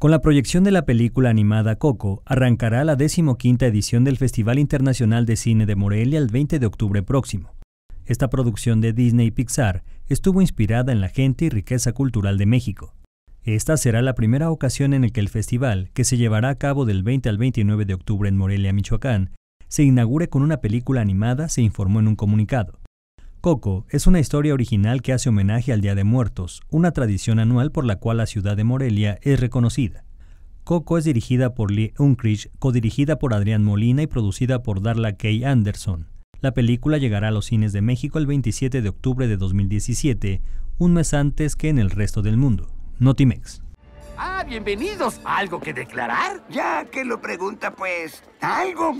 Con la proyección de la película animada Coco, arrancará la decimoquinta edición del Festival Internacional de Cine de Morelia el 20 de octubre próximo. Esta producción de Disney y Pixar estuvo inspirada en la gente y riqueza cultural de México. Esta será la primera ocasión en la que el festival, que se llevará a cabo del 20 al 29 de octubre en Morelia, Michoacán, se inaugure con una película animada, se informó en un comunicado. Coco es una historia original que hace homenaje al Día de Muertos, una tradición anual por la cual la ciudad de Morelia es reconocida. Coco es dirigida por Lee Unkrich, codirigida por Adrián Molina y producida por Darla Kay Anderson. La película llegará a los cines de México el 27 de octubre de 2017, un mes antes que en el resto del mundo. Notimex. Ah, bienvenidos. ¿Algo que declarar? Ya que lo pregunta, pues, algo.